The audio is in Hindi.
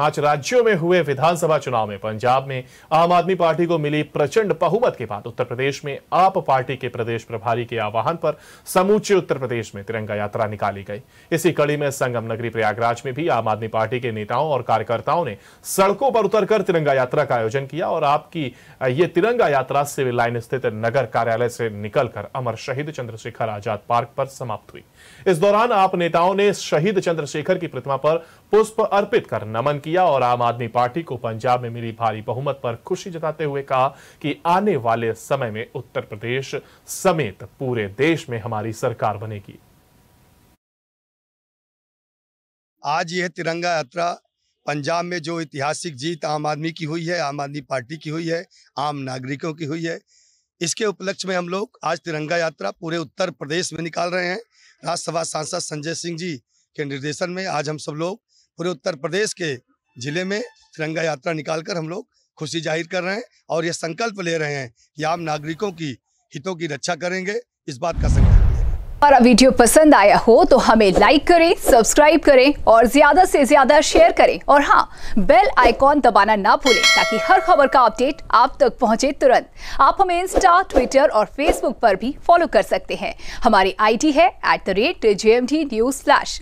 पांच राज्यों में हुए विधानसभा चुनाव में पंजाब में आम आदमी पार्टी को मिली प्रचंड बहुमत के बाद उत्तर प्रदेश में आप पार्टी के प्रदेश प्रभारी के आह्वान पर समूचे उत्तर प्रदेश में तिरंगा यात्रा निकाली गई इसी कड़ी में संगम नगरी प्रयागराज में भी आम आदमी पार्टी के नेताओं और कार्यकर्ताओं ने सड़कों पर उतरकर तिरंगा यात्रा का आयोजन किया और आपकी ये तिरंगा यात्रा सिविल लाइन स्थित नगर कार्यालय से निकलकर अमर शहीद चंद्रशेखर आजाद पार्क पर समाप्त हुई इस दौरान आप नेताओं ने शहीद चंद्रशेखर की प्रतिमा पर पुष्प अर्पित कर नमन किया किया और आम आदमी पार्टी को पंजाब में मिली भारी बहुमत पर खुशी जताते हुए कहा कि आने वाले समय में उत्तर प्रदेश समेत पूरे देश में हमारी सरकार बनेगी आज यह तिरंगा यात्रा पंजाब में जो ऐतिहासिक जीत आम आदमी की हुई है आम आदमी पार्टी की हुई है आम नागरिकों की हुई है इसके उपलक्ष्य में हम लोग आज तिरंगा यात्रा पूरे उत्तर प्रदेश में निकाल रहे हैं राज्यसभा सांसद संजय सिंह जी के निर्देशन में आज हम सब लोग पूरे उत्तर प्रदेश के जिले में तिरंगा यात्रा निकालकर हम लोग खुशी जाहिर कर रहे हैं और ये संकल्प ले रहे हैं कि आम नागरिकों की हितों की रक्षा करेंगे इस बात का संकल्प हमारा वीडियो पसंद आया हो तो हमें लाइक करें सब्सक्राइब करें और ज्यादा से ज्यादा शेयर करें और हाँ बेल आइकॉन दबाना ना भूलें ताकि हर खबर का अपडेट आप तक पहुंचे तुरंत आप हमें इंस्टा ट्विटर और फेसबुक पर भी फॉलो कर सकते हैं हमारी आईडी है at the rate J M D news slash